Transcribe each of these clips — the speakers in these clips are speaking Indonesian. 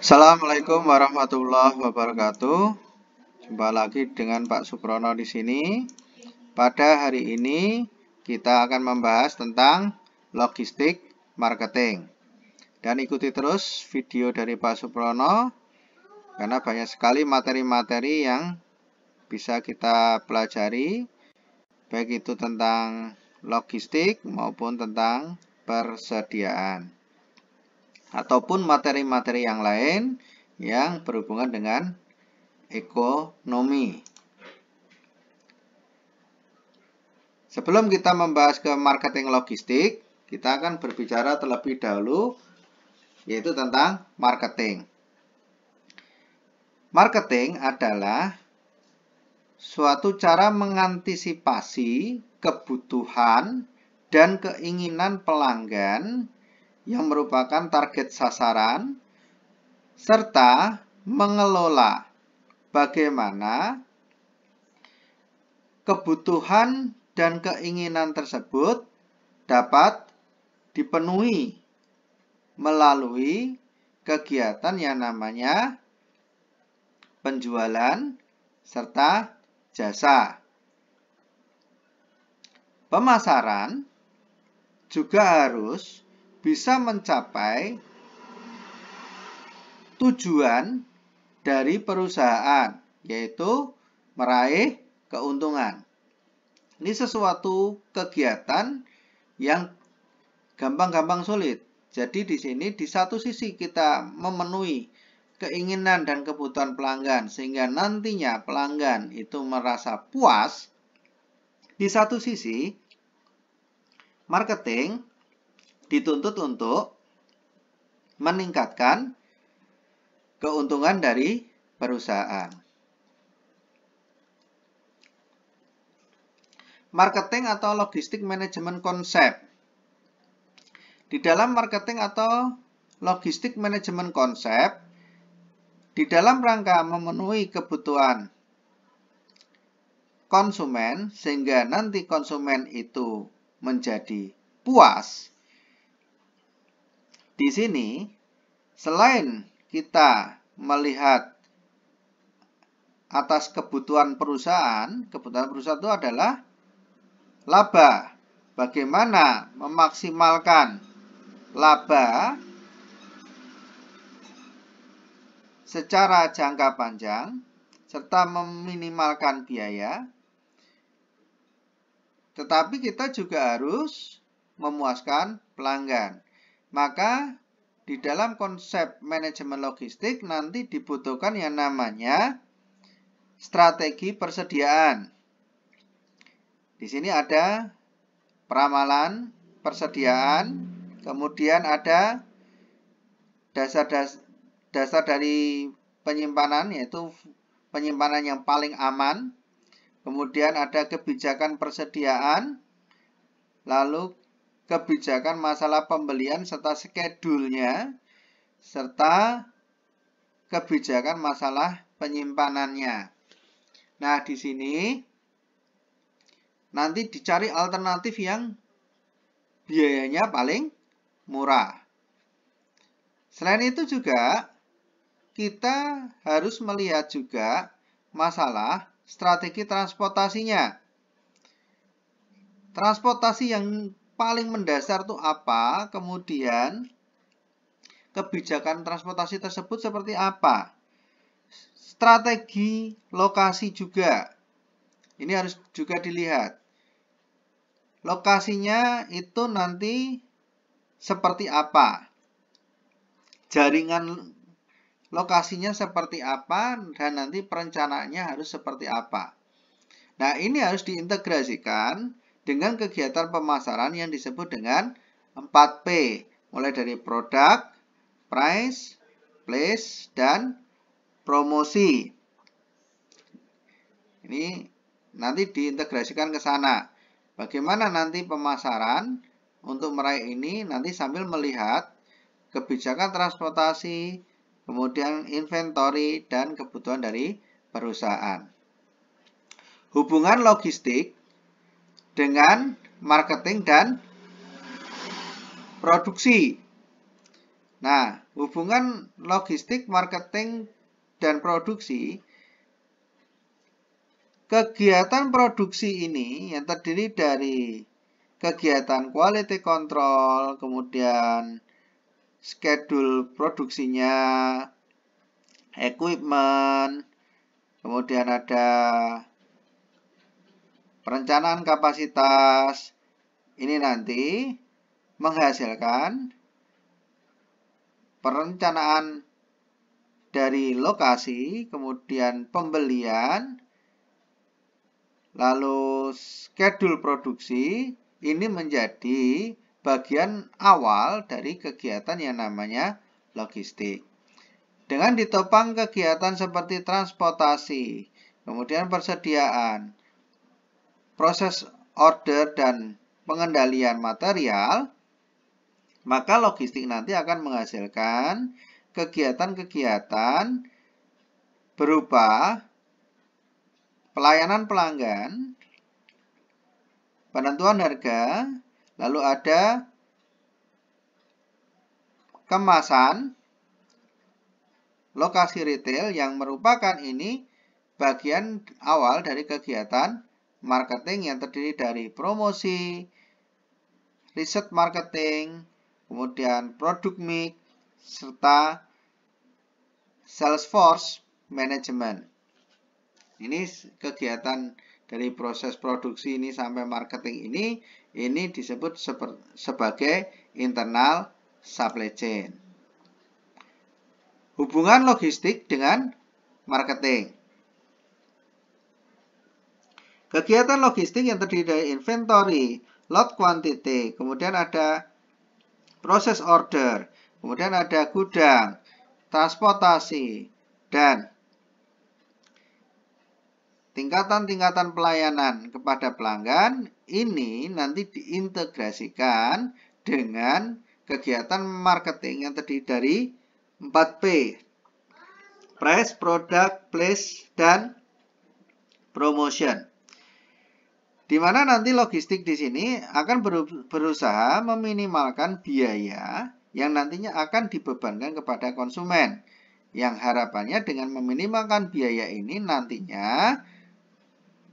Assalamualaikum warahmatullahi wabarakatuh. Jumpa lagi dengan Pak Suprono di sini. Pada hari ini kita akan membahas tentang logistik marketing. Dan ikuti terus video dari Pak Suprono karena banyak sekali materi-materi yang bisa kita pelajari baik itu tentang logistik maupun tentang persediaan ataupun materi-materi yang lain yang berhubungan dengan ekonomi. Sebelum kita membahas ke marketing logistik, kita akan berbicara terlebih dahulu yaitu tentang marketing. Marketing adalah suatu cara mengantisipasi kebutuhan dan keinginan pelanggan yang merupakan target sasaran, serta mengelola bagaimana kebutuhan dan keinginan tersebut dapat dipenuhi melalui kegiatan yang namanya penjualan serta jasa. Pemasaran juga harus bisa mencapai tujuan dari perusahaan, yaitu meraih keuntungan. Ini sesuatu kegiatan yang gampang-gampang sulit. Jadi di sini di satu sisi kita memenuhi keinginan dan kebutuhan pelanggan sehingga nantinya pelanggan itu merasa puas. Di satu sisi marketing dituntut untuk meningkatkan keuntungan dari perusahaan. Marketing atau logistik manajemen konsep. Di dalam marketing atau logistik manajemen konsep, di dalam rangka memenuhi kebutuhan konsumen sehingga nanti konsumen itu menjadi puas di sini selain kita melihat atas kebutuhan perusahaan, kebutuhan perusahaan itu adalah laba. Bagaimana memaksimalkan laba secara jangka panjang serta meminimalkan biaya. Tetapi kita juga harus memuaskan pelanggan. Maka di dalam konsep manajemen logistik nanti dibutuhkan yang namanya strategi persediaan. Di sini ada peramalan persediaan, kemudian ada dasar dasar dari penyimpanan yaitu penyimpanan yang paling aman. Kemudian ada kebijakan persediaan, lalu kebijakan masalah pembelian serta skedulnya, serta kebijakan masalah penyimpanannya. Nah, di sini nanti dicari alternatif yang biayanya paling murah. Selain itu juga, kita harus melihat juga masalah strategi transportasinya. Transportasi yang paling mendasar itu apa, kemudian kebijakan transportasi tersebut seperti apa. Strategi lokasi juga. Ini harus juga dilihat. Lokasinya itu nanti seperti apa. Jaringan lokasinya seperti apa dan nanti perencanaannya harus seperti apa. Nah, ini harus diintegrasikan dengan kegiatan pemasaran yang disebut dengan 4P, mulai dari produk, price, place, dan promosi. Ini nanti diintegrasikan ke sana. Bagaimana nanti pemasaran untuk meraih ini nanti sambil melihat kebijakan transportasi, kemudian inventory, dan kebutuhan dari perusahaan. Hubungan logistik dengan marketing dan produksi. Nah, hubungan logistik, marketing, dan produksi Kegiatan produksi ini yang terdiri dari kegiatan quality control, kemudian schedule produksinya, equipment, kemudian ada Perencanaan kapasitas ini nanti menghasilkan perencanaan dari lokasi, kemudian pembelian, lalu schedule produksi, ini menjadi bagian awal dari kegiatan yang namanya logistik. Dengan ditopang kegiatan seperti transportasi, kemudian persediaan, proses order dan pengendalian material, maka logistik nanti akan menghasilkan kegiatan-kegiatan berupa pelayanan pelanggan, penentuan harga, lalu ada kemasan, lokasi retail yang merupakan ini bagian awal dari kegiatan marketing yang terdiri dari promosi, riset marketing, kemudian produk mix, serta sales force management. Ini kegiatan dari proses produksi ini sampai marketing ini, ini disebut sebagai internal supply chain. Hubungan logistik dengan marketing. Kegiatan logistik yang terdiri dari inventory, lot quantity, kemudian ada proses order, kemudian ada gudang, transportasi, dan tingkatan-tingkatan pelayanan kepada pelanggan ini nanti diintegrasikan dengan kegiatan marketing yang terdiri dari 4P. Price, product, place, dan promotion. Di mana nanti logistik di sini akan berusaha meminimalkan biaya yang nantinya akan dibebankan kepada konsumen. Yang harapannya dengan meminimalkan biaya ini nantinya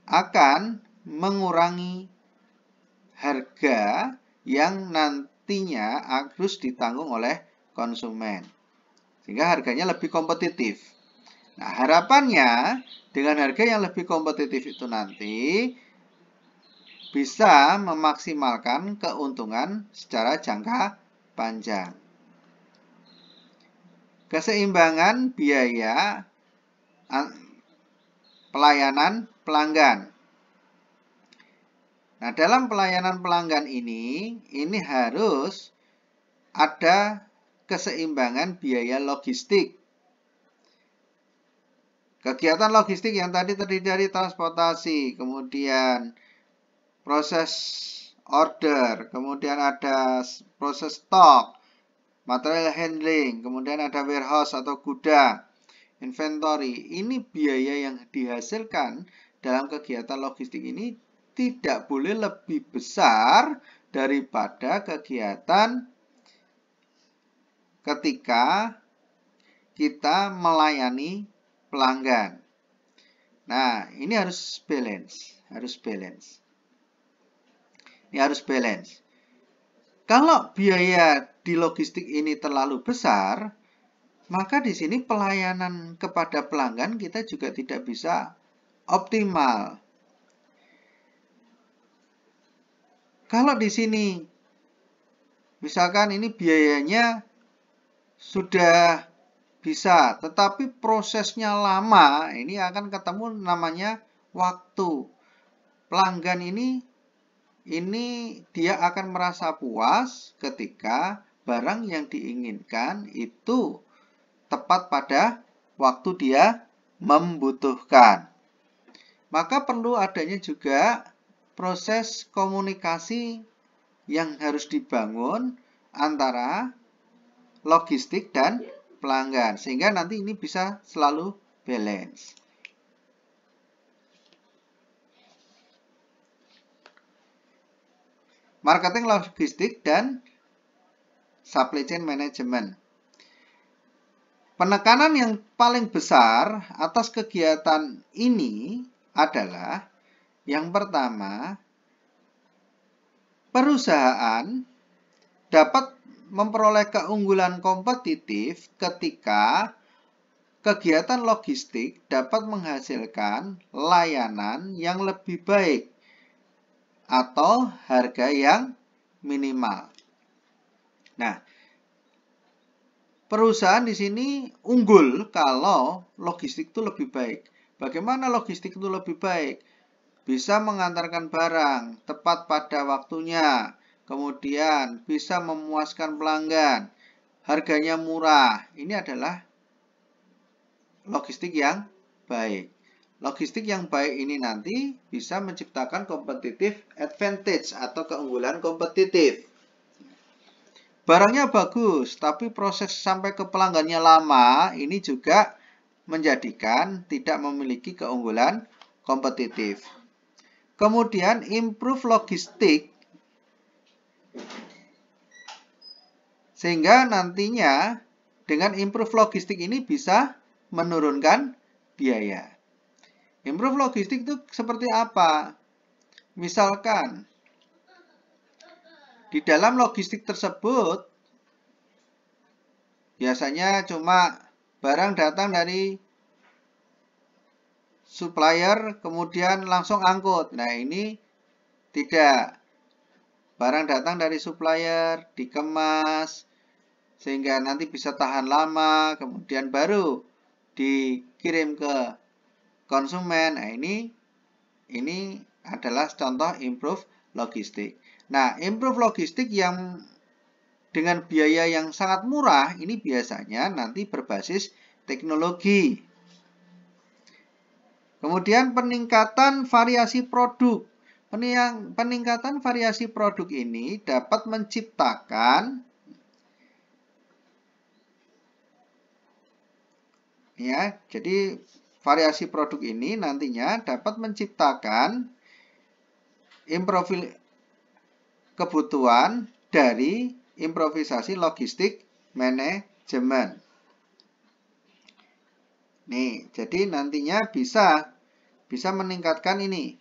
akan mengurangi harga yang nantinya harus ditanggung oleh konsumen. Sehingga harganya lebih kompetitif. Nah, harapannya dengan harga yang lebih kompetitif itu nanti bisa memaksimalkan keuntungan secara jangka panjang. Keseimbangan biaya pelayanan pelanggan. Nah, dalam pelayanan pelanggan ini, ini harus ada keseimbangan biaya logistik. Kegiatan logistik yang tadi terdiri dari transportasi, kemudian proses order, kemudian ada proses stock, material handling, kemudian ada warehouse atau gudang, inventory. Ini biaya yang dihasilkan dalam kegiatan logistik ini tidak boleh lebih besar daripada kegiatan ketika kita melayani pelanggan. Nah, ini harus balance, harus balance. Ini harus balance. Kalau biaya di logistik ini terlalu besar, maka di sini pelayanan kepada pelanggan kita juga tidak bisa optimal. Kalau di sini, misalkan ini biayanya sudah bisa, tetapi prosesnya lama, ini akan ketemu namanya waktu. Pelanggan ini ini dia akan merasa puas ketika barang yang diinginkan itu tepat pada waktu dia membutuhkan. Maka perlu adanya juga proses komunikasi yang harus dibangun antara logistik dan pelanggan sehingga nanti ini bisa selalu balance. marketing logistik dan supply chain management. Penekanan yang paling besar atas kegiatan ini adalah yang pertama, perusahaan dapat memperoleh keunggulan kompetitif ketika kegiatan logistik dapat menghasilkan layanan yang lebih baik atau harga yang minimal. Nah, perusahaan di sini unggul kalau logistik itu lebih baik. Bagaimana logistik itu lebih baik? Bisa mengantarkan barang tepat pada waktunya, kemudian bisa memuaskan pelanggan, harganya murah. Ini adalah logistik yang baik. Logistik yang baik ini nanti bisa menciptakan kompetitif advantage atau keunggulan kompetitif. Barangnya bagus, tapi proses sampai ke pelanggannya lama, ini juga menjadikan tidak memiliki keunggulan kompetitif. Kemudian improve logistik sehingga nantinya dengan improve logistik ini bisa menurunkan biaya. Improve logistik itu seperti apa? Misalkan, di dalam logistik tersebut, biasanya cuma barang datang dari supplier, kemudian langsung angkut. Nah, ini tidak. Barang datang dari supplier, dikemas, sehingga nanti bisa tahan lama, kemudian baru dikirim ke konsumen. Nah, ini ini adalah contoh improve logistik. Nah, improve logistik yang dengan biaya yang sangat murah ini biasanya nanti berbasis teknologi. Kemudian peningkatan variasi produk. Peningkatan variasi produk ini dapat menciptakan ya, jadi variasi produk ini nantinya dapat menciptakan improvil kebutuhan dari improvisasi logistik manajemen. Nih, jadi nantinya bisa bisa meningkatkan ini.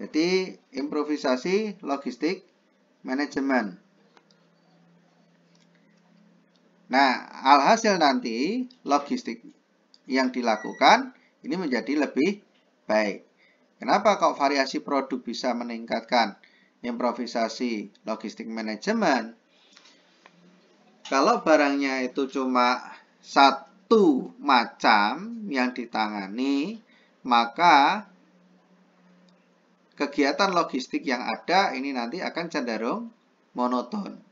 Jadi improvisasi logistik manajemen. Nah, alhasil nanti logistik yang dilakukan ini menjadi lebih baik. Kenapa kok variasi produk bisa meningkatkan improvisasi logistik manajemen? Kalau barangnya itu cuma satu macam yang ditangani, maka kegiatan logistik yang ada ini nanti akan cenderung monoton.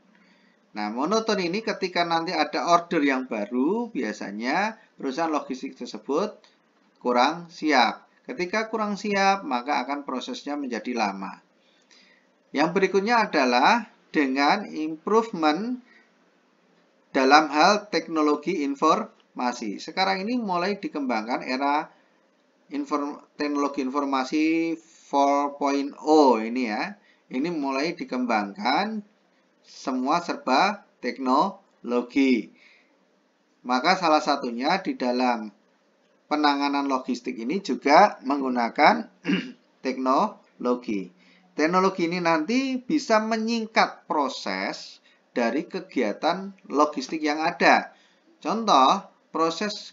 Nah, monoton ini ketika nanti ada order yang baru, biasanya perusahaan logistik tersebut kurang siap. Ketika kurang siap, maka akan prosesnya menjadi lama. Yang berikutnya adalah dengan improvement dalam hal teknologi informasi. Sekarang ini mulai dikembangkan era inform teknologi informasi 4.0 ini ya. Ini mulai dikembangkan semua serba teknologi. Maka salah satunya di dalam penanganan logistik ini juga menggunakan teknologi. Teknologi ini nanti bisa menyingkat proses dari kegiatan logistik yang ada. Contoh, proses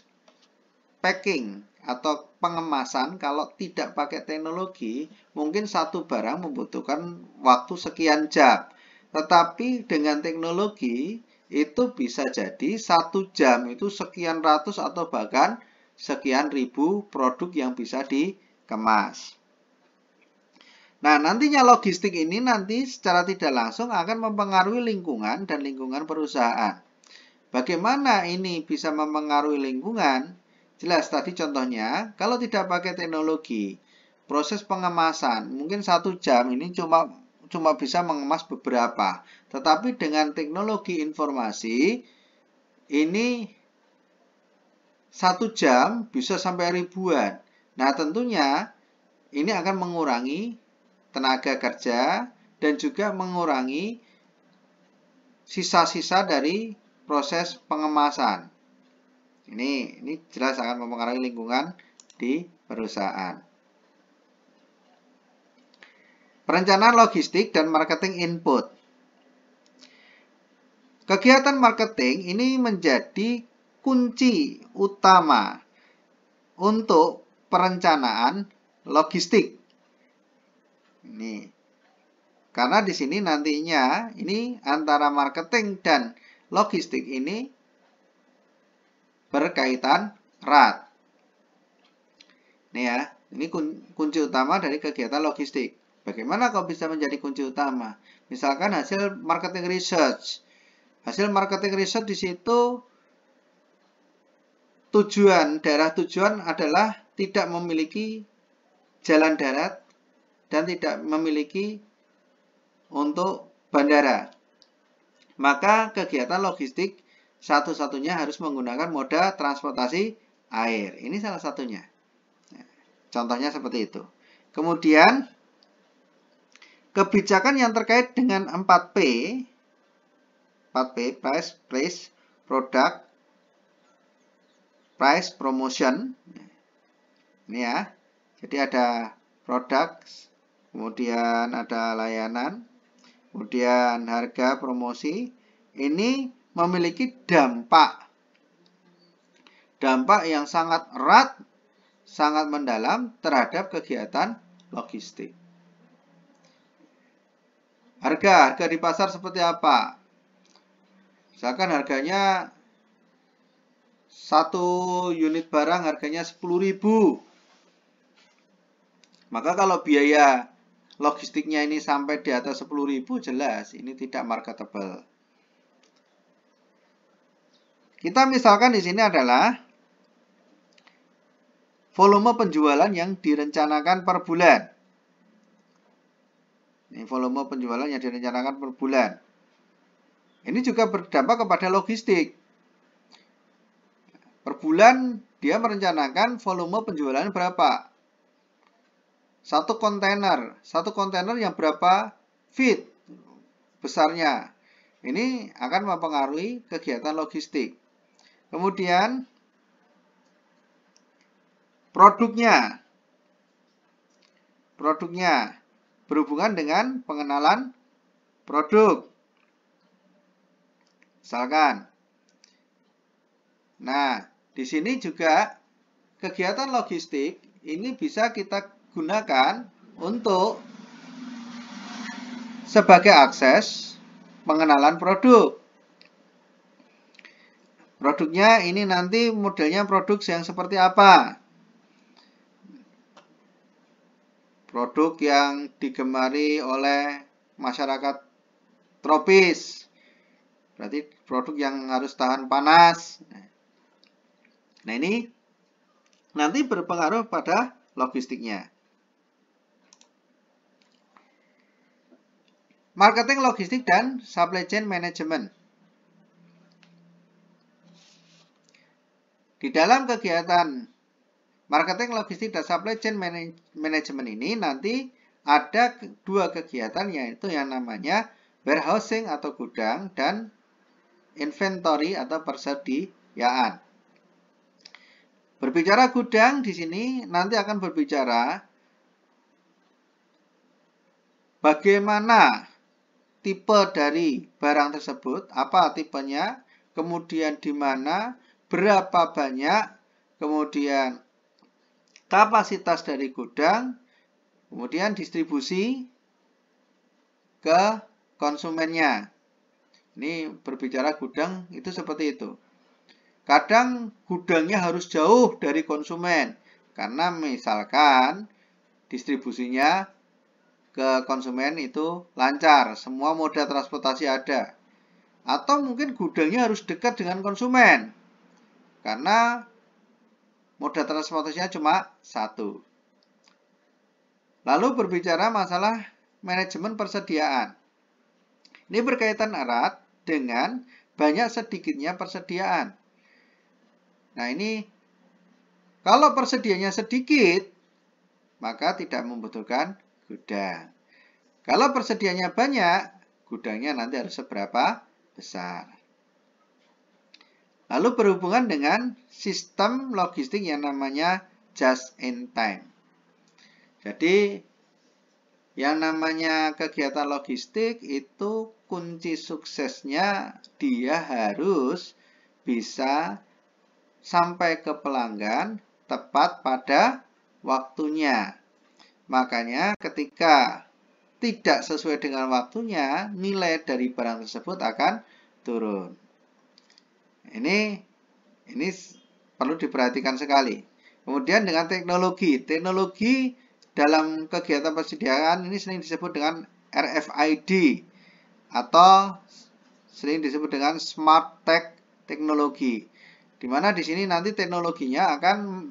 packing atau pengemasan kalau tidak pakai teknologi, mungkin satu barang membutuhkan waktu sekian jam. Tetapi dengan teknologi itu bisa jadi satu jam itu sekian ratus atau bahkan sekian ribu produk yang bisa dikemas. Nah, nantinya logistik ini nanti secara tidak langsung akan mempengaruhi lingkungan dan lingkungan perusahaan. Bagaimana ini bisa mempengaruhi lingkungan? Jelas tadi contohnya, kalau tidak pakai teknologi, proses pengemasan mungkin satu jam ini cuma cuma bisa mengemas beberapa. Tetapi dengan teknologi informasi ini satu jam bisa sampai ribuan. Nah tentunya ini akan mengurangi tenaga kerja dan juga mengurangi sisa-sisa dari proses pengemasan. Ini ini jelas akan mempengaruhi lingkungan di perusahaan. Perencanaan logistik dan marketing input. Kegiatan marketing ini menjadi kunci utama untuk perencanaan logistik. Ini. Karena di sini nantinya ini antara marketing dan logistik ini berkaitan erat. Ini ya, ini kunci utama dari kegiatan logistik. Bagaimana kau bisa menjadi kunci utama? Misalkan hasil marketing research. Hasil marketing research di situ tujuan, daerah tujuan adalah tidak memiliki jalan darat dan tidak memiliki untuk bandara. Maka kegiatan logistik satu-satunya harus menggunakan moda transportasi air. Ini salah satunya. Contohnya seperti itu. Kemudian Kebijakan yang terkait dengan 4P 4P price, Place, product, price, promotion. Ini ya. Jadi ada produk, kemudian ada layanan, kemudian harga promosi. Ini memiliki dampak. Dampak yang sangat erat, sangat mendalam terhadap kegiatan logistik. Harga, harga di pasar seperti apa? Misalkan harganya satu unit barang harganya 10.000. Maka kalau biaya logistiknya ini sampai di atas 10.000 jelas ini tidak marketable. Kita misalkan di sini adalah volume penjualan yang direncanakan per bulan volume penjualan yang direncanakan per bulan. Ini juga berdampak kepada logistik. Per bulan dia merencanakan volume penjualan berapa? Satu kontainer, satu kontainer yang berapa feet besarnya. Ini akan mempengaruhi kegiatan logistik. Kemudian produknya produknya berhubungan dengan pengenalan produk. Misalkan. Nah, di sini juga kegiatan logistik ini bisa kita gunakan untuk sebagai akses pengenalan produk. Produknya ini nanti modelnya produk yang seperti apa? produk yang digemari oleh masyarakat tropis. Berarti produk yang harus tahan panas. Nah, ini nanti berpengaruh pada logistiknya. Marketing logistik dan supply chain management. Di dalam kegiatan Marketing, logistik, dan supply chain management ini nanti ada dua kegiatan yaitu yang namanya warehousing atau gudang dan inventory atau persediaan. Berbicara gudang di sini nanti akan berbicara bagaimana tipe dari barang tersebut, apa tipenya, kemudian di mana, berapa banyak, kemudian kapasitas dari gudang, kemudian distribusi ke konsumennya. Ini berbicara gudang itu seperti itu. Kadang gudangnya harus jauh dari konsumen karena misalkan distribusinya ke konsumen itu lancar, semua moda transportasi ada. Atau mungkin gudangnya harus dekat dengan konsumen. Karena Moda transportasinya cuma satu. Lalu berbicara masalah manajemen persediaan. Ini berkaitan erat dengan banyak sedikitnya persediaan. Nah ini, kalau persediaannya sedikit, maka tidak membutuhkan gudang. Kalau persediaannya banyak, gudangnya nanti harus seberapa besar. Lalu berhubungan dengan sistem logistik yang namanya just in time. Jadi yang namanya kegiatan logistik itu kunci suksesnya dia harus bisa sampai ke pelanggan tepat pada waktunya. Makanya ketika tidak sesuai dengan waktunya, nilai dari barang tersebut akan turun. Ini ini perlu diperhatikan sekali. Kemudian dengan teknologi, teknologi dalam kegiatan persediaan ini sering disebut dengan RFID atau sering disebut dengan smart tech teknologi. Di mana di sini nanti teknologinya akan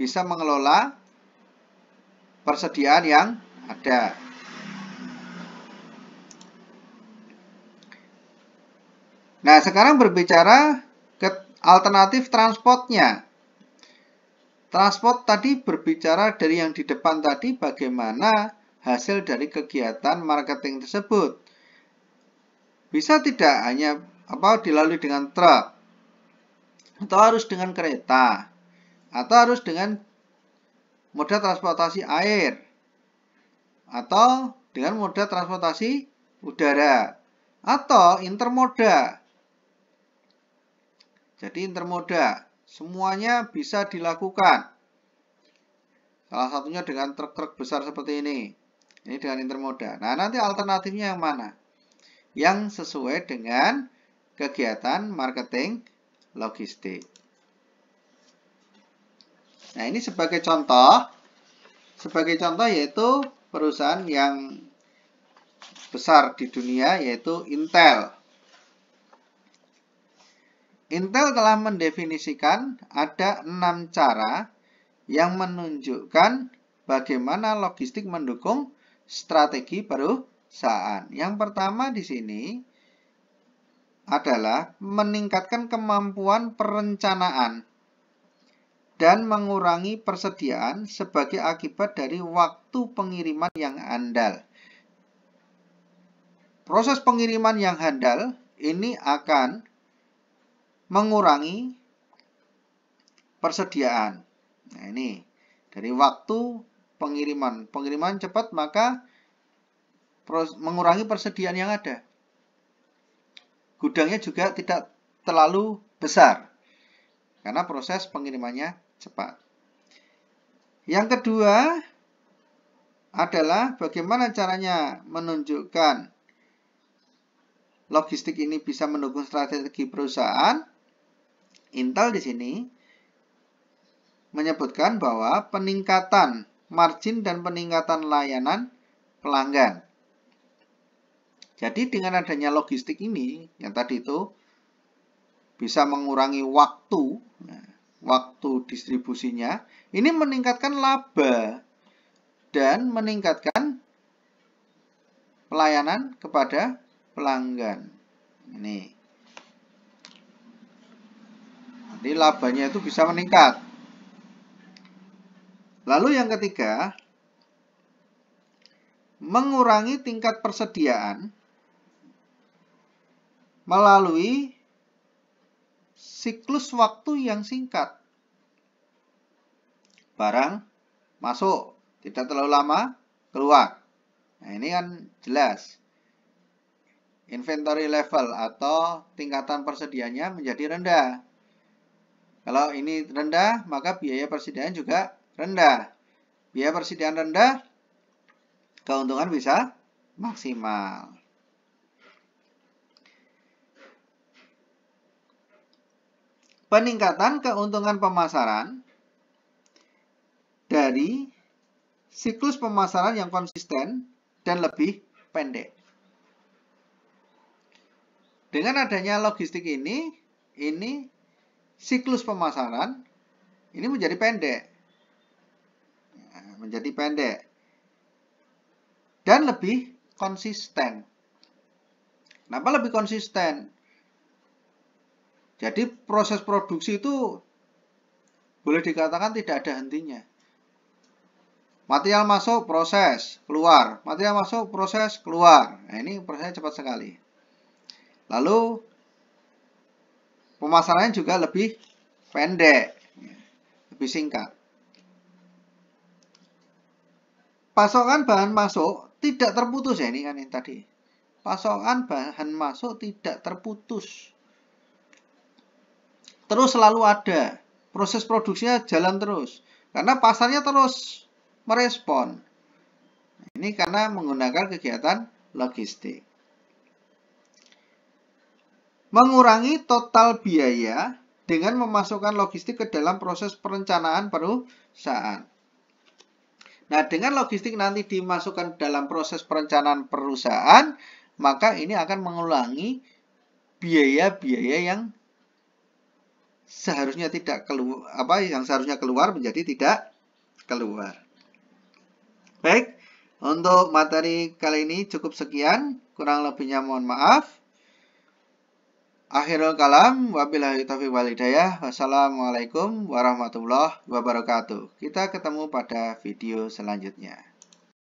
bisa mengelola persediaan yang ada. Nah, sekarang berbicara alternatif transportnya. Transport tadi berbicara dari yang di depan tadi bagaimana hasil dari kegiatan marketing tersebut. Bisa tidak hanya apa dilalui dengan truk atau harus dengan kereta atau harus dengan moda transportasi air atau dengan moda transportasi udara atau intermoda jadi intermoda, semuanya bisa dilakukan. Salah satunya dengan truk-truk besar seperti ini. Ini dengan intermoda. Nah, nanti alternatifnya yang mana? Yang sesuai dengan kegiatan marketing logistik. Nah, ini sebagai contoh. Sebagai contoh yaitu perusahaan yang besar di dunia yaitu Intel. Intel telah mendefinisikan ada enam cara yang menunjukkan bagaimana logistik mendukung strategi perusahaan. Yang pertama di sini adalah meningkatkan kemampuan perencanaan dan mengurangi persediaan sebagai akibat dari waktu pengiriman yang andal. Proses pengiriman yang handal ini akan mengurangi persediaan. Nah, ini dari waktu pengiriman. Pengiriman cepat maka mengurangi persediaan yang ada. Gudangnya juga tidak terlalu besar karena proses pengirimannya cepat. Yang kedua adalah bagaimana caranya menunjukkan logistik ini bisa mendukung strategi perusahaan Intel di sini menyebutkan bahwa peningkatan margin dan peningkatan layanan pelanggan. Jadi dengan adanya logistik ini yang tadi itu bisa mengurangi waktu, nah, waktu distribusinya, ini meningkatkan laba dan meningkatkan pelayanan kepada pelanggan. Ini. Jadi labanya itu bisa meningkat. Lalu yang ketiga, mengurangi tingkat persediaan melalui siklus waktu yang singkat. Barang masuk, tidak terlalu lama, keluar. Nah, ini kan jelas. Inventory level atau tingkatan persediaannya menjadi rendah. Kalau ini rendah, maka biaya persediaan juga rendah. Biaya persediaan rendah, keuntungan bisa maksimal. Peningkatan keuntungan pemasaran dari siklus pemasaran yang konsisten dan lebih pendek. Dengan adanya logistik ini, ini siklus pemasaran ini menjadi pendek. Ya, menjadi pendek. Dan lebih konsisten. Kenapa lebih konsisten? Jadi proses produksi itu boleh dikatakan tidak ada hentinya. Material masuk, proses, keluar. Material masuk, proses, keluar. Nah, ini prosesnya cepat sekali. Lalu Pemasarannya juga lebih pendek, lebih singkat. Pasokan bahan masuk tidak terputus ya ini kan yang tadi. Pasokan bahan masuk tidak terputus. Terus selalu ada. Proses produksinya jalan terus. Karena pasarnya terus merespon. Ini karena menggunakan kegiatan logistik. Mengurangi total biaya dengan memasukkan logistik ke dalam proses perencanaan perusahaan. Nah, dengan logistik nanti dimasukkan dalam proses perencanaan perusahaan, maka ini akan mengulangi biaya-biaya yang seharusnya tidak keluar apa yang seharusnya keluar menjadi tidak keluar. Baik, untuk materi kali ini cukup sekian, kurang lebihnya mohon maaf. Akhirul kalam, wabillahi taufiq wal Wassalamualaikum warahmatullahi wabarakatuh. Kita ketemu pada video selanjutnya.